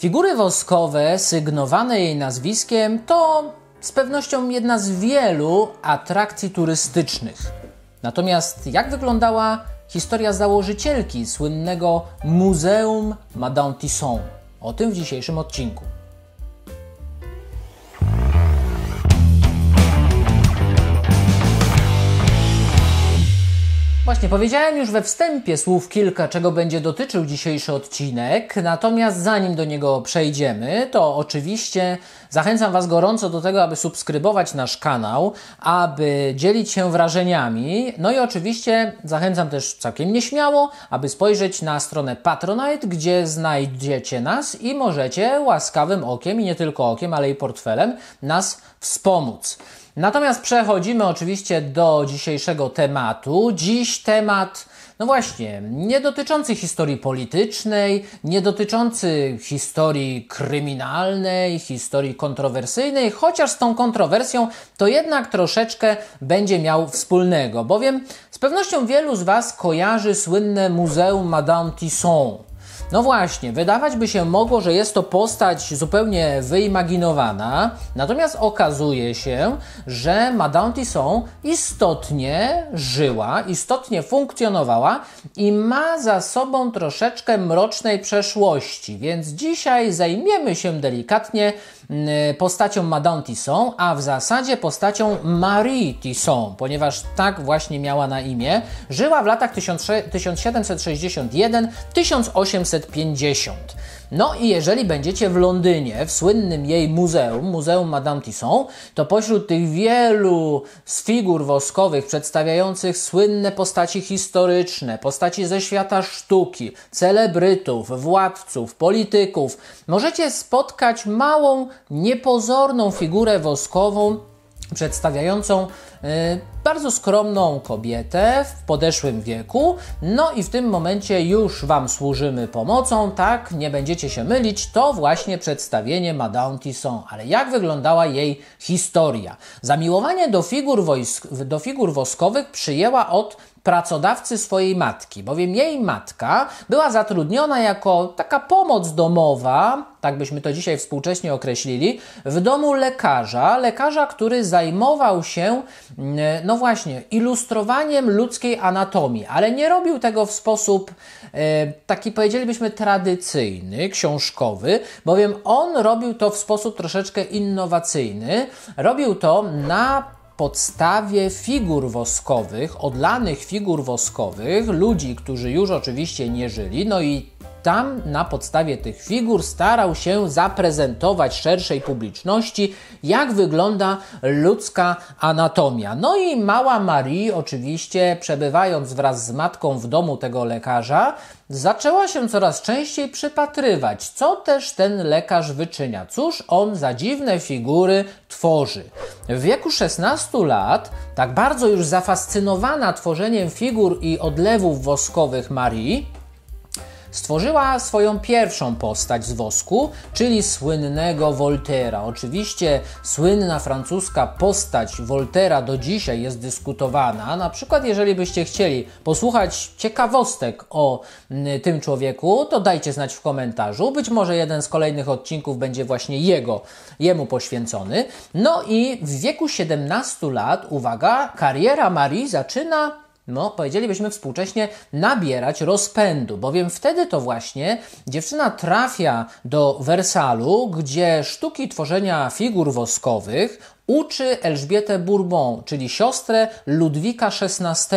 Figury woskowe sygnowane jej nazwiskiem to z pewnością jedna z wielu atrakcji turystycznych. Natomiast jak wyglądała historia założycielki słynnego Muzeum Madame Tisson? O tym w dzisiejszym odcinku. Właśnie, powiedziałem już we wstępie słów kilka, czego będzie dotyczył dzisiejszy odcinek, natomiast zanim do niego przejdziemy, to oczywiście zachęcam Was gorąco do tego, aby subskrybować nasz kanał, aby dzielić się wrażeniami, no i oczywiście zachęcam też całkiem nieśmiało, aby spojrzeć na stronę Patronite, gdzie znajdziecie nas i możecie łaskawym okiem i nie tylko okiem, ale i portfelem nas wspomóc. Natomiast przechodzimy oczywiście do dzisiejszego tematu. Dziś temat, no właśnie, nie dotyczący historii politycznej, nie dotyczący historii kryminalnej, historii kontrowersyjnej, chociaż z tą kontrowersją to jednak troszeczkę będzie miał wspólnego, bowiem z pewnością wielu z Was kojarzy słynne Muzeum Madame Tisson. No właśnie, wydawać by się mogło, że jest to postać zupełnie wyimaginowana, natomiast okazuje się, że Madame Tisson istotnie żyła, istotnie funkcjonowała i ma za sobą troszeczkę mrocznej przeszłości, więc dzisiaj zajmiemy się delikatnie Y, postacią Madame Tisson, a w zasadzie postacią Marie Tisson, ponieważ tak właśnie miała na imię. Żyła w latach 1761-1850. No i jeżeli będziecie w Londynie, w słynnym jej muzeum, Muzeum Madame Tisson, to pośród tych wielu z figur woskowych przedstawiających słynne postaci historyczne, postaci ze świata sztuki, celebrytów, władców, polityków, możecie spotkać małą, niepozorną figurę woskową przedstawiającą e, bardzo skromną kobietę w podeszłym wieku. No i w tym momencie już Wam służymy pomocą, tak? Nie będziecie się mylić, to właśnie przedstawienie Madame Tisson. Ale jak wyglądała jej historia? Zamiłowanie do figur, wojsk, do figur woskowych przyjęła od pracodawcy swojej matki, bowiem jej matka była zatrudniona jako taka pomoc domowa, tak byśmy to dzisiaj współcześnie określili, w domu lekarza, lekarza, który zajmował się, mm, no właśnie, ilustrowaniem ludzkiej anatomii, ale nie robił tego w sposób e, taki, powiedzielibyśmy, tradycyjny, książkowy, bowiem on robił to w sposób troszeczkę innowacyjny, robił to na podstawie figur woskowych, odlanych figur woskowych, ludzi, którzy już oczywiście nie żyli, no i tam na podstawie tych figur starał się zaprezentować szerszej publiczności, jak wygląda ludzka anatomia. No i mała Marie, oczywiście, przebywając wraz z matką w domu tego lekarza, zaczęła się coraz częściej przypatrywać, co też ten lekarz wyczynia. Cóż on za dziwne figury tworzy. W wieku 16 lat, tak bardzo już zafascynowana tworzeniem figur i odlewów woskowych Marii, Stworzyła swoją pierwszą postać z wosku, czyli słynnego Voltera. Oczywiście słynna francuska postać Voltera do dzisiaj jest dyskutowana. Na przykład, jeżeli byście chcieli posłuchać ciekawostek o mm, tym człowieku, to dajcie znać w komentarzu. Być może jeden z kolejnych odcinków będzie właśnie jego, jemu poświęcony. No i w wieku 17 lat, uwaga, kariera Marii zaczyna no powiedzielibyśmy współcześnie, nabierać rozpędu, bowiem wtedy to właśnie dziewczyna trafia do Wersalu, gdzie sztuki tworzenia figur woskowych uczy Elżbietę Bourbon, czyli siostrę Ludwika XVI.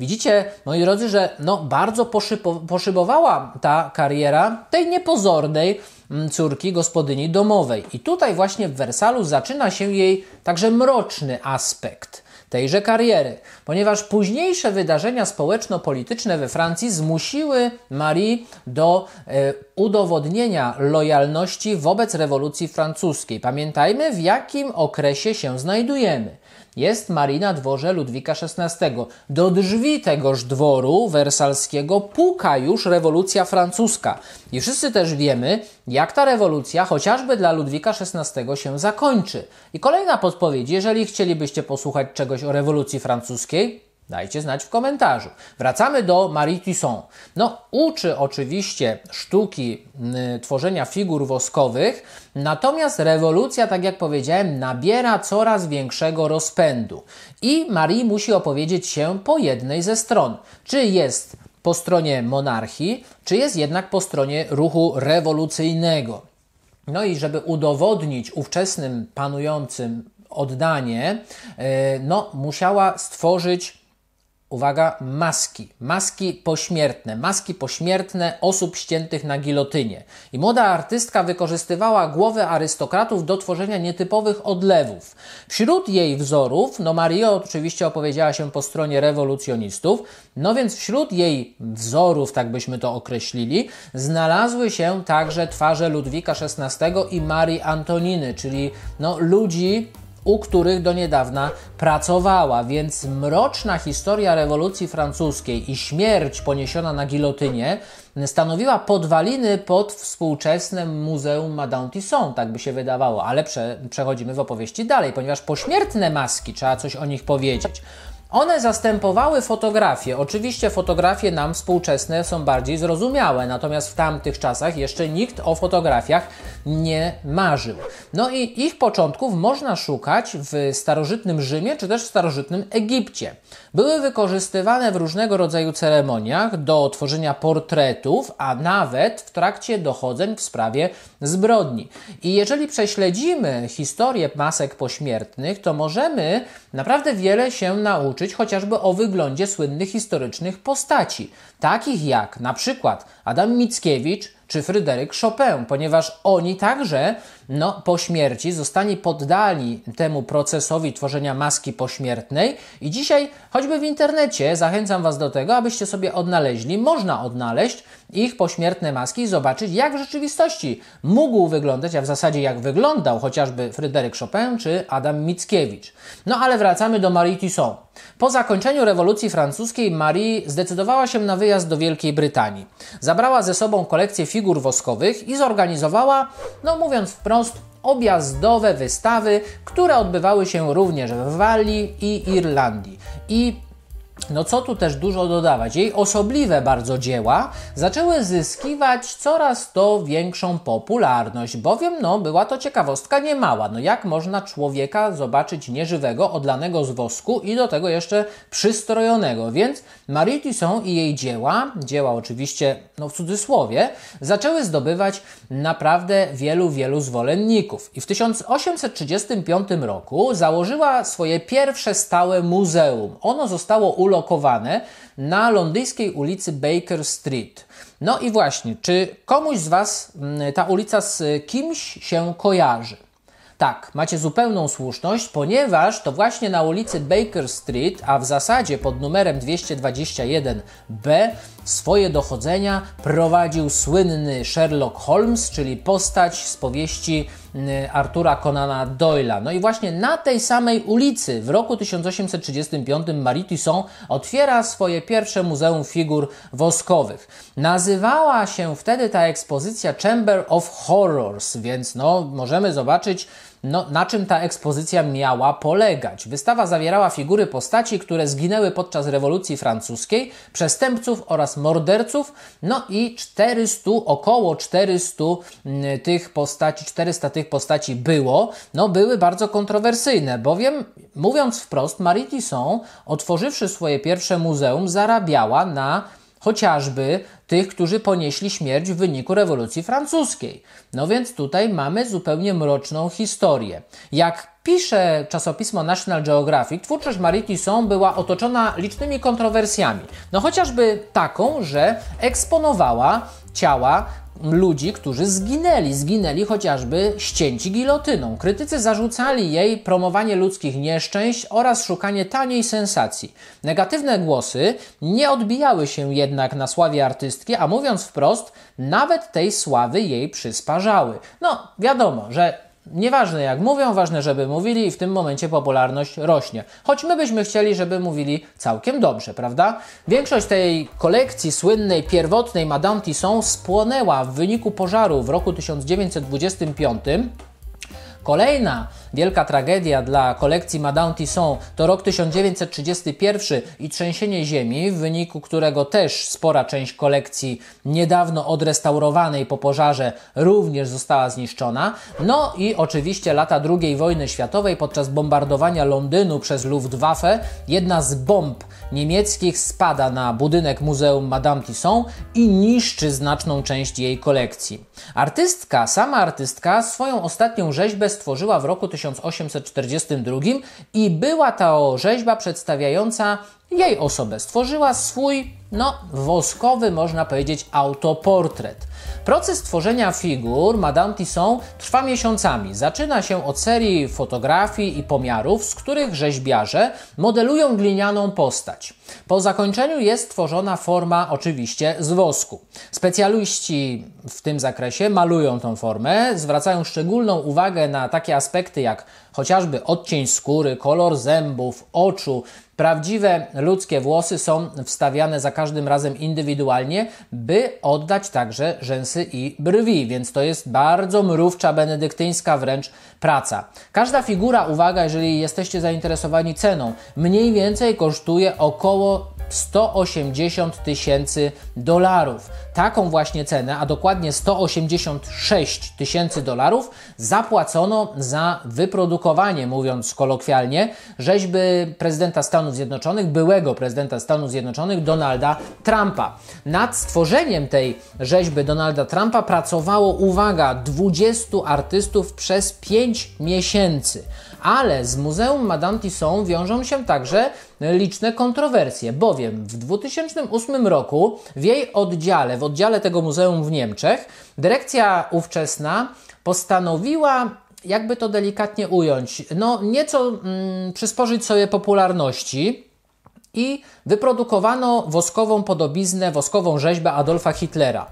Widzicie, moi drodzy, że no, bardzo poszypo- poszybowała ta kariera tej niepozornej mm, córki gospodyni domowej. I tutaj właśnie w Wersalu zaczyna się jej także mroczny aspekt tejże kariery, ponieważ późniejsze wydarzenia społeczno-polityczne we Francji zmusiły Marie do e, udowodnienia lojalności wobec rewolucji francuskiej. Pamiętajmy, w jakim okresie się znajdujemy jest Marina dworze Ludwika XVI. Do drzwi tegoż dworu wersalskiego puka już rewolucja francuska. I wszyscy też wiemy, jak ta rewolucja chociażby dla Ludwika XVI się zakończy. I kolejna podpowiedź, jeżeli chcielibyście posłuchać czegoś o rewolucji francuskiej, Dajcie znać w komentarzu. Wracamy do Marie Tussaud. No, uczy oczywiście sztuki y, tworzenia figur woskowych, natomiast rewolucja, tak jak powiedziałem, nabiera coraz większego rozpędu i Marie musi opowiedzieć się po jednej ze stron. Czy jest po stronie monarchii, czy jest jednak po stronie ruchu rewolucyjnego. No i żeby udowodnić ówczesnym panującym oddanie, e, no musiała stworzyć uwaga, maski. Maski pośmiertne. Maski pośmiertne osób ściętych na gilotynie. I młoda artystka wykorzystywała głowy arystokratów do tworzenia nietypowych odlewów. Wśród jej wzorów, no Mario oczywiście opowiedziała się po stronie rewolucjonistów, no więc wśród jej wzorów, tak byśmy to określili, znalazły się także twarze Ludwika XVI i Marii Antoniny, czyli no, ludzi, u których do niedawna pracowała, więc mroczna historia rewolucji francuskiej i śmierć poniesiona na gilotynie stanowiła podwaliny pod współczesne Muzeum Madame Tisson, tak by się wydawało, ale prze, przechodzimy w opowieści dalej, ponieważ pośmiertne maski, trzeba coś o nich powiedzieć. One zastępowały fotografie. Oczywiście fotografie nam współczesne są bardziej zrozumiałe, natomiast w tamtych czasach jeszcze nikt o fotografiach nie marzył. No i ich początków można szukać w starożytnym Rzymie czy też w starożytnym Egipcie. Były wykorzystywane w różnego rodzaju ceremoniach do tworzenia portretów, a nawet w trakcie dochodzeń w sprawie zbrodni. I jeżeli prześledzimy historię masek pośmiertnych, to możemy naprawdę wiele się nauczyć chociażby o wyglądzie słynnych historycznych postaci, takich jak na przykład Adam Mickiewicz, czy Fryderyk Chopin, ponieważ oni także no, po śmierci zostali poddani temu procesowi tworzenia maski pośmiertnej i dzisiaj choćby w internecie zachęcam Was do tego, abyście sobie odnaleźli, można odnaleźć ich pośmiertne maski i zobaczyć, jak w rzeczywistości mógł wyglądać, a w zasadzie jak wyglądał chociażby Fryderyk Chopin czy Adam Mickiewicz. No ale wracamy do Marie Tissot. Po zakończeniu rewolucji francuskiej Marie zdecydowała się na wyjazd do Wielkiej Brytanii. Zabrała ze sobą kolekcję figur figur woskowych i zorganizowała, no mówiąc wprost, objazdowe wystawy, które odbywały się również w Walii i Irlandii. I no co tu też dużo dodawać, jej osobliwe bardzo dzieła zaczęły zyskiwać coraz to większą popularność, bowiem no była to ciekawostka niemała. No jak można człowieka zobaczyć nieżywego, odlanego z wosku i do tego jeszcze przystrojonego. Więc Marie Tisson i jej dzieła, dzieła oczywiście no w cudzysłowie, zaczęły zdobywać naprawdę wielu, wielu zwolenników. I w 1835 roku założyła swoje pierwsze stałe muzeum. Ono zostało ulokowane na londyńskiej ulicy Baker Street. No i właśnie, czy komuś z Was mm, ta ulica z kimś się kojarzy? Tak, macie zupełną słuszność, ponieważ to właśnie na ulicy Baker Street, a w zasadzie pod numerem 221B, swoje dochodzenia prowadził słynny Sherlock Holmes, czyli postać z powieści y, Artura Conana Doyle'a. No i właśnie na tej samej ulicy w roku 1835 Marie Tisson otwiera swoje pierwsze muzeum figur woskowych. Nazywała się wtedy ta ekspozycja Chamber of Horrors, więc no możemy zobaczyć no, na czym ta ekspozycja miała polegać? Wystawa zawierała figury postaci, które zginęły podczas rewolucji francuskiej, przestępców oraz morderców, no i 400, około 400 mm, tych postaci, 400 tych postaci było, no były bardzo kontrowersyjne, bowiem mówiąc wprost, Marie Tisson, otworzywszy swoje pierwsze muzeum, zarabiała na chociażby tych, którzy ponieśli śmierć w wyniku rewolucji francuskiej. No więc tutaj mamy zupełnie mroczną historię. Jak pisze czasopismo National Geographic, twórczość Marie Tisson była otoczona licznymi kontrowersjami. No chociażby taką, że eksponowała ciała ludzi, którzy zginęli. Zginęli chociażby ścięci gilotyną. Krytycy zarzucali jej promowanie ludzkich nieszczęść oraz szukanie taniej sensacji. Negatywne głosy nie odbijały się jednak na sławie artystki, a mówiąc wprost, nawet tej sławy jej przysparzały. No, wiadomo, że Nieważne jak mówią, ważne, żeby mówili i w tym momencie popularność rośnie. Choć my byśmy chcieli, żeby mówili całkiem dobrze, prawda? Większość tej kolekcji słynnej, pierwotnej Madame Tisson spłonęła w wyniku pożaru w roku 1925. Kolejna wielka tragedia dla kolekcji Madame Tisson to rok 1931 i trzęsienie ziemi, w wyniku którego też spora część kolekcji niedawno odrestaurowanej po pożarze również została zniszczona. No i oczywiście lata II wojny światowej podczas bombardowania Londynu przez Luftwaffe jedna z bomb niemieckich spada na budynek Muzeum Madame Tissot i niszczy znaczną część jej kolekcji. Artystka, sama artystka, swoją ostatnią rzeźbę stworzyła w roku 1842 i była to rzeźba przedstawiająca jej osobę. Stworzyła swój no, woskowy można powiedzieć autoportret. Proces tworzenia figur Madame Tissot trwa miesiącami. Zaczyna się od serii fotografii i pomiarów, z których rzeźbiarze modelują glinianą postać. Po zakończeniu jest tworzona forma oczywiście z wosku. Specjaliści w tym zakresie malują tą formę, zwracają szczególną uwagę na takie aspekty jak chociażby odcień skóry, kolor zębów, oczu, Prawdziwe ludzkie włosy są wstawiane za każdym razem indywidualnie, by oddać także rzęsy i brwi, więc to jest bardzo mrówcza, benedyktyńska wręcz praca. Każda figura, uwaga, jeżeli jesteście zainteresowani ceną, mniej więcej kosztuje około 180 tysięcy dolarów. Taką właśnie cenę, a dokładnie 186 tysięcy dolarów, zapłacono za wyprodukowanie, mówiąc kolokwialnie, rzeźby prezydenta Stanów Zjednoczonych, byłego prezydenta Stanów Zjednoczonych Donalda Trumpa. Nad stworzeniem tej rzeźby Donalda Trumpa pracowało, uwaga, 20 artystów przez 5 miesięcy ale z Muzeum Madame Tisson wiążą się także liczne kontrowersje, bowiem w 2008 roku w jej oddziale, w oddziale tego muzeum w Niemczech, dyrekcja ówczesna postanowiła jakby to delikatnie ująć, no nieco mm, przysporzyć sobie popularności i wyprodukowano woskową podobiznę, woskową rzeźbę Adolfa Hitlera.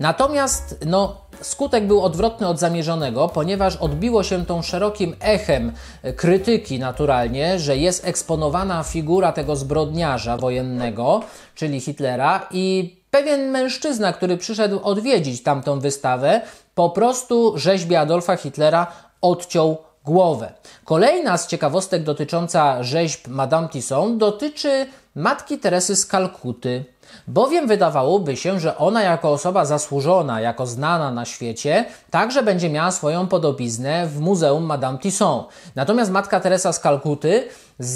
Natomiast no, skutek był odwrotny od zamierzonego, ponieważ odbiło się tą szerokim echem krytyki naturalnie, że jest eksponowana figura tego zbrodniarza wojennego, czyli Hitlera i pewien mężczyzna, który przyszedł odwiedzić tamtą wystawę, po prostu rzeźbie Adolfa Hitlera odciął głowę. Kolejna z ciekawostek dotycząca rzeźb Madame Tisson dotyczy matki Teresy z Kalkuty bowiem wydawałoby się, że ona jako osoba zasłużona, jako znana na świecie, także będzie miała swoją podobiznę w Muzeum Madame Tisson. Natomiast matka Teresa z Kalkuty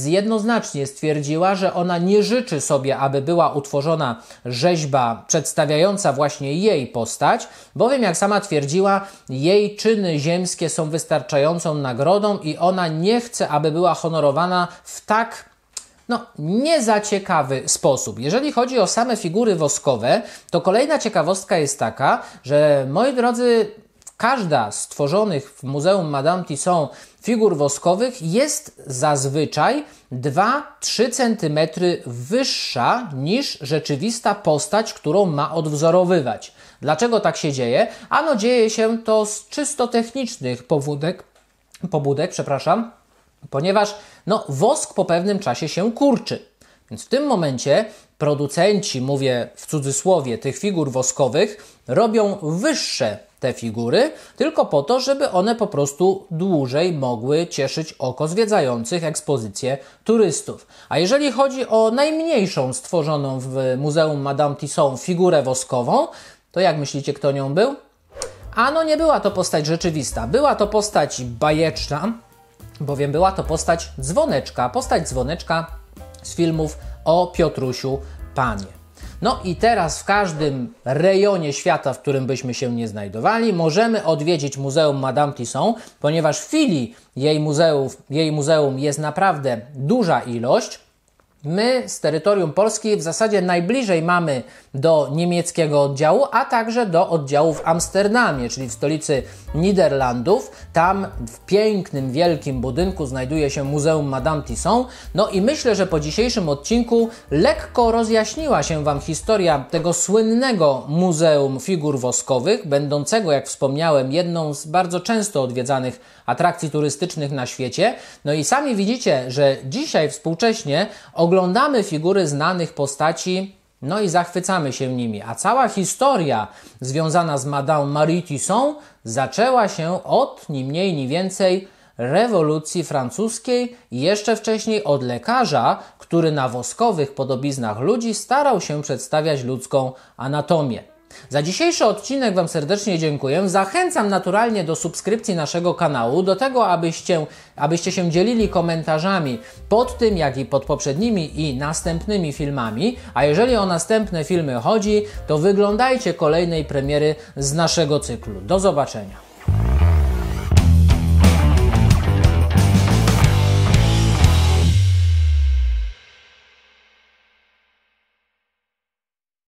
jednoznacznie stwierdziła, że ona nie życzy sobie, aby była utworzona rzeźba przedstawiająca właśnie jej postać, bowiem jak sama twierdziła, jej czyny ziemskie są wystarczającą nagrodą i ona nie chce, aby była honorowana w tak no, nie za ciekawy sposób. Jeżeli chodzi o same figury woskowe, to kolejna ciekawostka jest taka, że moi drodzy, każda z tworzonych w Muzeum Madame Tisson figur woskowych jest zazwyczaj 2-3 cm wyższa niż rzeczywista postać, którą ma odwzorowywać. Dlaczego tak się dzieje? Ano dzieje się to z czysto technicznych powódek, pobudek, przepraszam, ponieważ no, wosk po pewnym czasie się kurczy. Więc w tym momencie producenci, mówię w cudzysłowie, tych figur woskowych robią wyższe te figury, tylko po to, żeby one po prostu dłużej mogły cieszyć oko zwiedzających ekspozycję turystów. A jeżeli chodzi o najmniejszą stworzoną w Muzeum Madame Tisson figurę woskową, to jak myślicie, kto nią był? Ano nie była to postać rzeczywista, była to postać bajeczna, bowiem była to postać dzwoneczka, postać dzwoneczka z filmów o Piotrusiu Panie. No i teraz w każdym rejonie świata, w którym byśmy się nie znajdowali, możemy odwiedzić Muzeum Madame Tisson, ponieważ w filii jej muzeum, jej muzeum jest naprawdę duża ilość. My z terytorium Polski w zasadzie najbliżej mamy do niemieckiego oddziału, a także do oddziału w Amsterdamie, czyli w stolicy Niderlandów. Tam w pięknym, wielkim budynku znajduje się Muzeum Madame Tisson. No i myślę, że po dzisiejszym odcinku lekko rozjaśniła się Wam historia tego słynnego Muzeum Figur Woskowych, będącego, jak wspomniałem, jedną z bardzo często odwiedzanych atrakcji turystycznych na świecie. No i sami widzicie, że dzisiaj współcześnie oglądamy oglądamy figury znanych postaci, no i zachwycamy się nimi. A cała historia związana z Madame Marie Tisson zaczęła się od ni mniej, ni więcej rewolucji francuskiej i jeszcze wcześniej od lekarza, który na woskowych podobiznach ludzi starał się przedstawiać ludzką anatomię. Za dzisiejszy odcinek Wam serdecznie dziękuję. Zachęcam naturalnie do subskrypcji naszego kanału, do tego, abyście, abyście się dzielili komentarzami pod tym, jak i pod poprzednimi i następnymi filmami. A jeżeli o następne filmy chodzi, to wyglądajcie kolejnej premiery z naszego cyklu. Do zobaczenia.